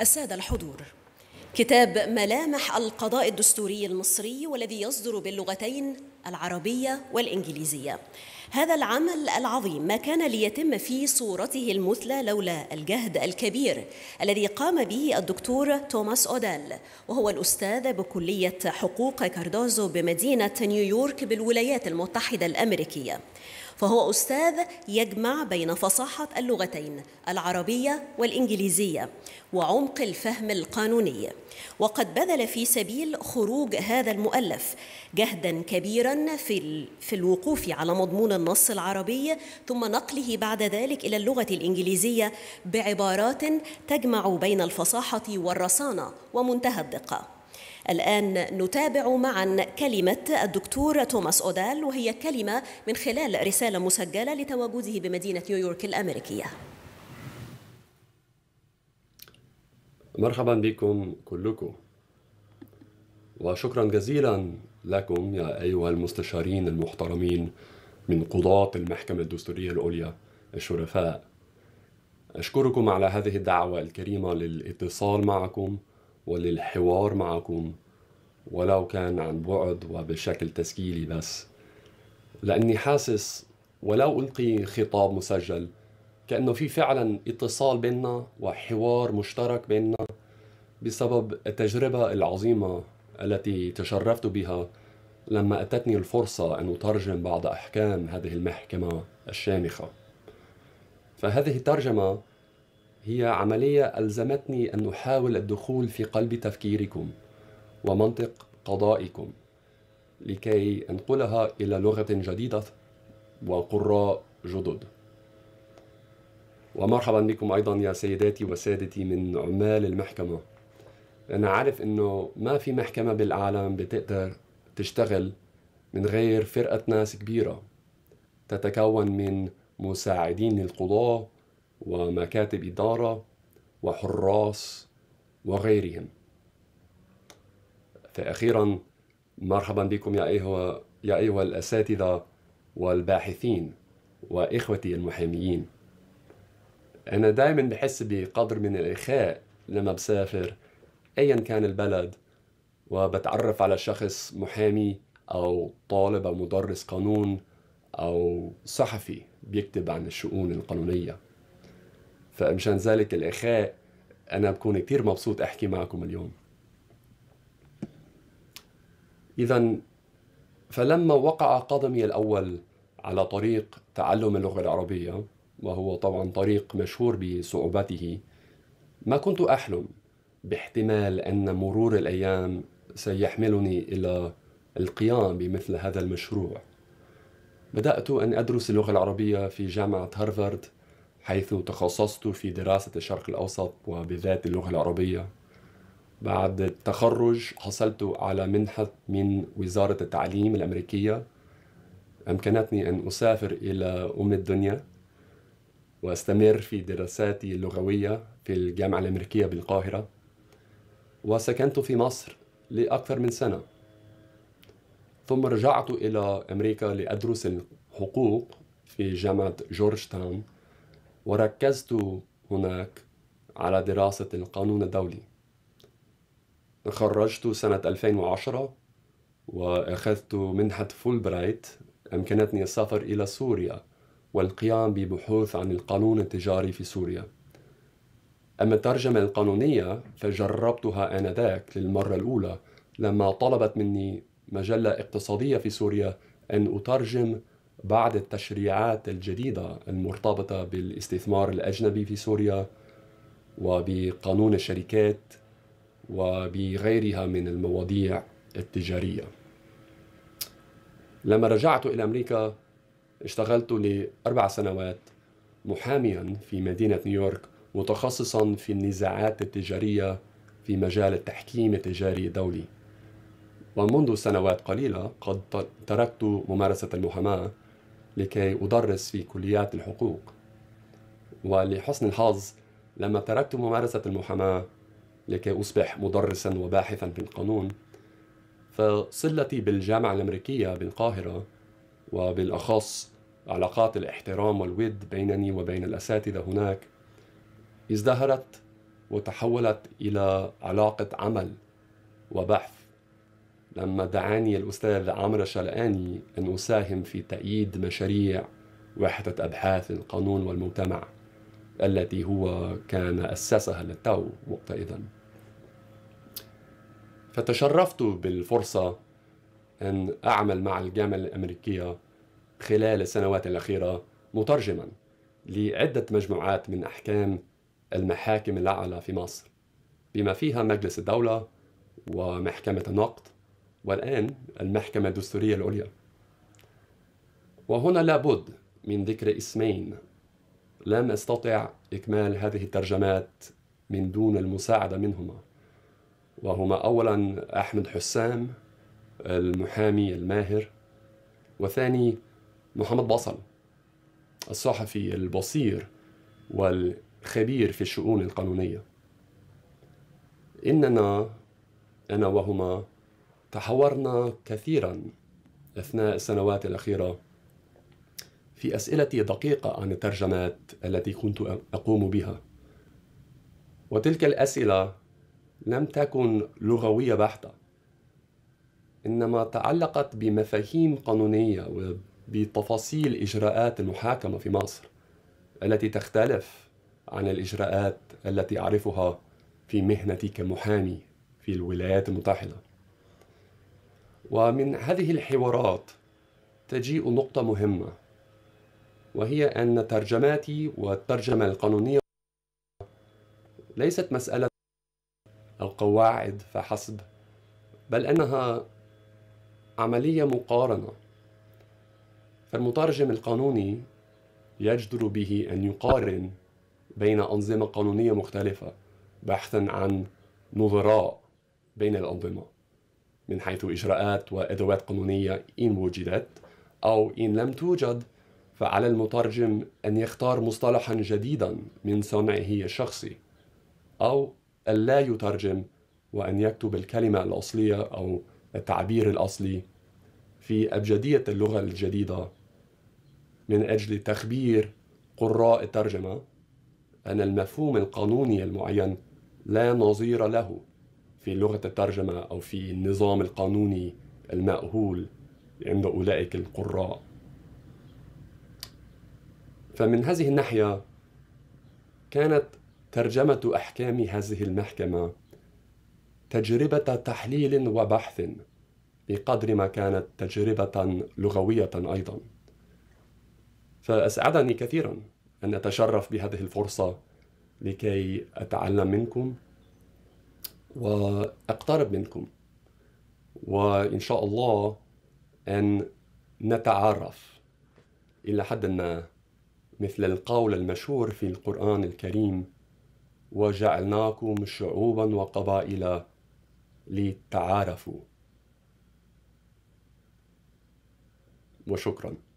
السادة الحضور كتاب ملامح القضاء الدستوري المصري والذي يصدر باللغتين العربية والإنجليزية هذا العمل العظيم ما كان ليتم في صورته المثلى لولا الجهد الكبير الذي قام به الدكتور توماس أودال وهو الأستاذ بكلية حقوق كاردوزو بمدينة نيويورك بالولايات المتحدة الأمريكية فهو أستاذ يجمع بين فصاحة اللغتين العربية والإنجليزية وعمق الفهم القانوني وقد بذل في سبيل خروج هذا المؤلف جهدا كبيرا في, في الوقوف على مضمون النص العربي ثم نقله بعد ذلك إلى اللغة الإنجليزية بعبارات تجمع بين الفصاحة والرصانة ومنتهى الدقة الآن نتابع معا كلمة الدكتور توماس أودال وهي كلمة من خلال رسالة مسجلة لتواجده بمدينة نيويورك الأمريكية مرحبا بكم كلكم وشكرا جزيلا لكم يا أيها المستشارين المحترمين من قضاة المحكمة الدستورية العليا الشرفاء أشكركم على هذه الدعوة الكريمة للاتصال معكم وللحوار معكم ولو كان عن بعد وبشكل تسجيلي بس لاني حاسس ولو القي خطاب مسجل كانه في فعلا اتصال بيننا وحوار مشترك بيننا بسبب التجربه العظيمه التي تشرفت بها لما اتتني الفرصه ان اترجم بعض احكام هذه المحكمه الشامخه فهذه الترجمه هي عمليه الزمتني ان احاول الدخول في قلب تفكيركم ومنطق قضائكم لكي انقلها إلى لغة جديدة وقراء جدد ومرحبا بكم أيضا يا سيداتي وسادتي من عمال المحكمة أنا عارف أنه ما في محكمة بالعالم بتقدر تشتغل من غير فرقة ناس كبيرة تتكون من مساعدين القضاة ومكاتب إدارة وحراس وغيرهم فأخيرا مرحبا بكم يا أيها يا أيها الأساتذة والباحثين وإخوتي المحاميين أنا دائما بحس بقدر من الإخاء لما بسافر أيا كان البلد وبتعرف على شخص محامي أو طالب أو مدرس قانون أو صحفي بيكتب عن الشؤون القانونية فمشان ذلك الإخاء أنا بكون كتير مبسوط أحكي معكم اليوم إذا فلما وقع قدمي الأول على طريق تعلم اللغة العربية وهو طبعا طريق مشهور بصعوبته ما كنت أحلم باحتمال أن مرور الأيام سيحملني إلى القيام بمثل هذا المشروع بدأت أن أدرس اللغة العربية في جامعة هارفارد حيث تخصصت في دراسة الشرق الأوسط وبالذات اللغة العربية بعد التخرج حصلت على منحة من وزارة التعليم الأمريكية أمكنتني أن أسافر إلى أم الدنيا واستمر في دراساتي اللغوية في الجامعة الأمريكية بالقاهرة وسكنت في مصر لأكثر من سنة ثم رجعت إلى أمريكا لأدرس الحقوق في جامعة جورج تاون وركزت هناك على دراسة القانون الدولي خرجت سنة 2010 وأخذت منحة فول برايت أمكنتني السفر إلى سوريا والقيام ببحوث عن القانون التجاري في سوريا أما الترجمة القانونية فجربتها آنذاك للمرة الأولى لما طلبت مني مجلة اقتصادية في سوريا أن أترجم بعض التشريعات الجديدة المرتبطة بالاستثمار الأجنبي في سوريا وبقانون الشركات وبغيرها من المواضيع التجارية لما رجعت إلى أمريكا اشتغلت لأربع سنوات محاميا في مدينة نيويورك متخصصا في النزاعات التجارية في مجال التحكيم التجاري الدولي ومنذ سنوات قليلة قد تركت ممارسة المحاماة لكي أدرس في كليات الحقوق ولحسن الحظ لما تركت ممارسة المحاماة لكي أصبح مدرسا وباحثا في القانون فصلتي بالجامعة الأمريكية بالقاهرة وبالأخص علاقات الاحترام والود بينني وبين الأساتذة هناك ازدهرت وتحولت إلى علاقة عمل وبحث لما دعاني الأستاذ عمرو شلقاني أن أساهم في تأييد مشاريع وحدة أبحاث القانون والمجتمع التي هو كان أسسها للتو وقتئذ فتشرفت بالفرصة أن أعمل مع الجامعة الأمريكية خلال السنوات الأخيرة مترجما لعدة مجموعات من أحكام المحاكم الأعلى في مصر بما فيها مجلس الدولة ومحكمة النقد والآن المحكمة الدستورية العليا وهنا لابد من ذكر اسمين لم أستطع إكمال هذه الترجمات من دون المساعدة منهما وهما أولا أحمد حسام المحامي الماهر وثاني محمد بصل الصحفي البصير والخبير في الشؤون القانونية إننا أنا وهما تحورنا كثيرا أثناء السنوات الأخيرة في أسئلة دقيقة عن الترجمات التي كنت أقوم بها وتلك الأسئلة لم تكن لغوية بحتة إنما تعلقت بمفاهيم قانونية وبتفاصيل إجراءات المحاكمة في مصر التي تختلف عن الإجراءات التي أعرفها في مهنتي كمحامي في الولايات المتحدة ومن هذه الحوارات تجيء نقطة مهمة وهي أن ترجماتي والترجمة القانونية ليست مسألة القواعد فحسب بل انها عمليه مقارنه فالمترجم القانوني يجدر به ان يقارن بين انظمه قانونيه مختلفه بحثا عن نظراء بين الانظمه من حيث اجراءات وادوات قانونيه ان وجدت او ان لم توجد فعلى المترجم ان يختار مصطلحا جديدا من صنعه الشخصي او ألا يترجم وأن يكتب الكلمة الأصلية أو التعبير الأصلي في أبجدية اللغة الجديدة من أجل تخبير قراء الترجمة أن المفهوم القانوني المعين لا نظير له في لغة الترجمة أو في النظام القانوني المأهول عند أولئك القراء فمن هذه الناحية كانت ترجمة أحكام هذه المحكمة تجربة تحليل وبحث بقدر ما كانت تجربة لغوية أيضا فأسعدني كثيرا أن أتشرف بهذه الفرصة لكي أتعلم منكم وأقترب منكم وإن شاء الله أن نتعرف إلى حد ما مثل القول المشهور في القرآن الكريم وجعلناكم شعوبا وقبائل لتعارفوا وشكرا